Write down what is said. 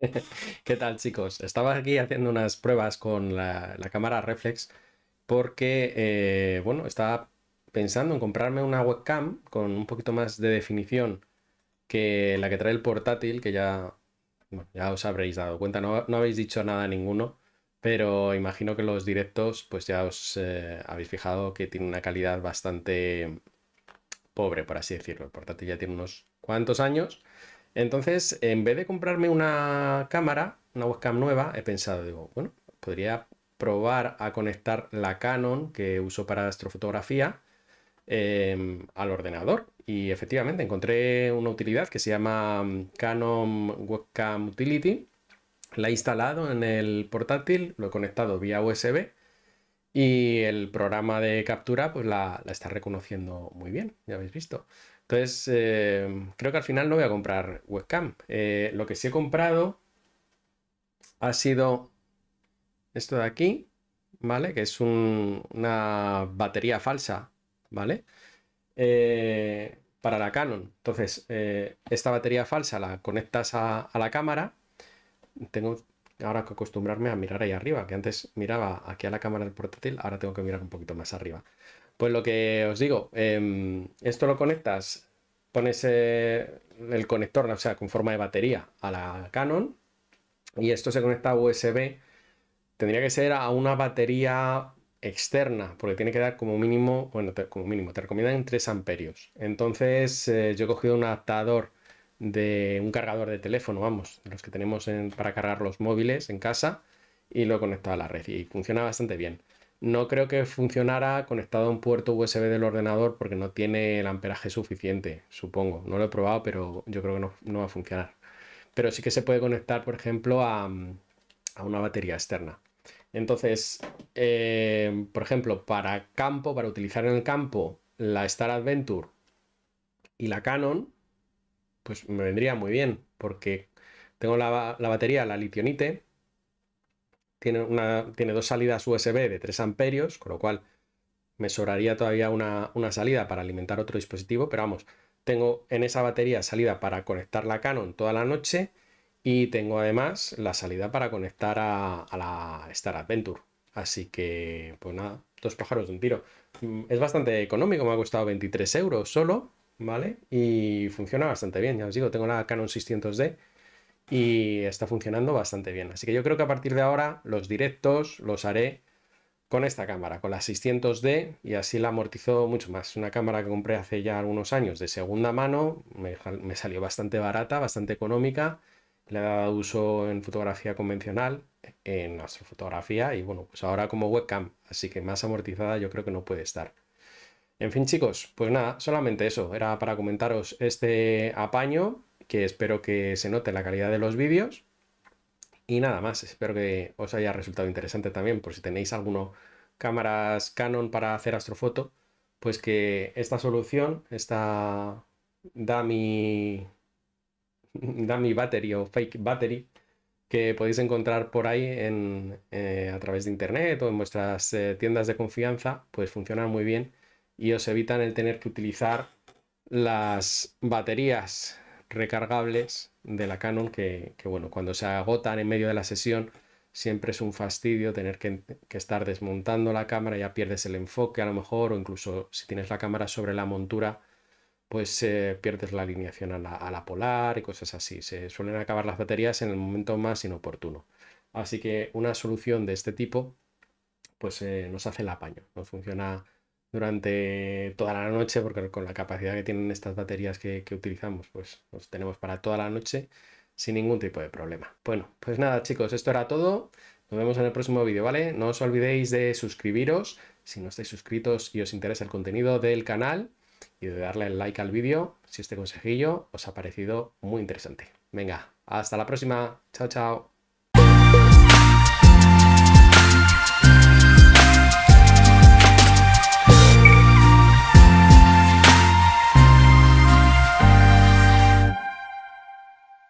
¿Qué tal chicos? Estaba aquí haciendo unas pruebas con la, cámara reflex porque, eh, bueno, estaba pensando en comprarme una webcam con un poquito más de definición que la que trae el portátil, que ya, ya os habréis dado cuenta, no, no, habéis dicho nada ninguno, pero imagino que los directos pues ya os eh, habéis fijado que tiene una calidad bastante pobre, por así decirlo. El portátil ya tiene unos cuantos años entonces, en vez de comprarme una cámara, una webcam nueva, he pensado, digo, bueno, podría probar a conectar la Canon que uso para astrofotografía em, al ordenador. Y efectivamente encontré una utilidad que se llama mm, Canon Webcam Utility. La he instalado en el portátil, lo he conectado vía USB y el programa de captura pues la, está reconociendo muy bien, ya habéis visto. Entonces, eh, creo que al final no voy a comprar webcam. Eh, lo que sí he comprado ha sido esto de aquí, ¿vale? Que es una batería falsa, ¿vale? Eh, para la Canon. Entonces, esta batería falsa la conectas a, a la cámara. Tengo ahora que acostumbrarme a mirar ahí arriba, que antes miraba aquí a la cámara del portátil, ahora tengo que mirar un poquito más arriba. Pues lo que os digo, em, esto lo conectas, pones eh, el conector, o sea, con forma de batería a la Canon y esto se conecta a USB. Tendría que ser a una batería externa, porque tiene que dar como mínimo, bueno, como mínimo, te recomiendan 3 amperios. Entonces eh, yo he cogido un adaptador de un cargador de teléfono, vamos, los que tenemos para cargar los móviles en casa y lo he conectado a la red y funciona bastante bien. No creo que funcionara conectado a un puerto USB del ordenador porque no tiene el amperaje suficiente, supongo. No lo he probado, pero yo creo que no, va a funcionar. Pero sí que se puede conectar, por ejemplo, a, una batería externa. Entonces, eh, por ejemplo, para campo, para utilizar en el campo la Star Adventure y la Canon, pues me vendría muy bien, porque tengo la, batería, la litionite, tiene, una, tiene dos salidas USB de 3 amperios, con lo cual me sobraría todavía una, salida para alimentar otro dispositivo, pero vamos, tengo en esa batería salida para conectar la Canon toda la noche y tengo además la salida para conectar a, a la Star Adventure. Así que, pues nada, dos pájaros de un tiro. Mm, es bastante económico, me ha costado 23 euros solo y funciona bastante bien, ya os digo, tengo la Canon 600D y está funcionando bastante bien. Así que yo creo que a partir de ahora los directos los haré con esta cámara, con la 600D y así la amortizó mucho más. Una cámara que compré hace ya algunos años de segunda mano, me, me salió bastante barata, bastante económica, le he dado uso en fotografía convencional, en astrofotografía y bueno, pues ahora como webcam, así que más amortizada yo creo que no puede estar. En fin, chicos, pues nada, solamente eso. Era para comentaros este apaño, que espero que se note la calidad de los vídeos. Y nada más, espero que os haya resultado interesante también, por si tenéis alguno cámaras Canon para hacer astrofoto, pues que esta solución, esta Dummy, dummy Battery o Fake Battery, que podéis encontrar por ahí en, eh, a través de internet o en vuestras eh, tiendas de confianza, pues funcionan muy bien y os evitan el tener que utilizar las baterías recargables de la Canon que, bueno, cuando se agotan en medio de la sesión siempre es un fastidio tener que, estar desmontando la cámara, ya pierdes el enfoque a lo mejor o incluso si tienes la cámara sobre la montura pues eh, pierdes la alineación a la, polar y cosas así. Se suelen acabar las baterías en el momento más inoportuno. Así que una solución de este tipo pues eh, nos hace el apaño, no funciona durante toda la noche, porque con la capacidad que tienen estas baterías que, utilizamos, pues los tenemos para toda la noche sin ningún tipo de problema. Bueno, pues nada chicos, esto era todo. Nos vemos en el próximo vídeo, ¿vale? No os olvidéis de suscribiros si no estáis suscritos y os interesa el contenido del canal y de darle el like al vídeo si este consejillo os ha parecido muy interesante. Venga, hasta la próxima. Chao, chao.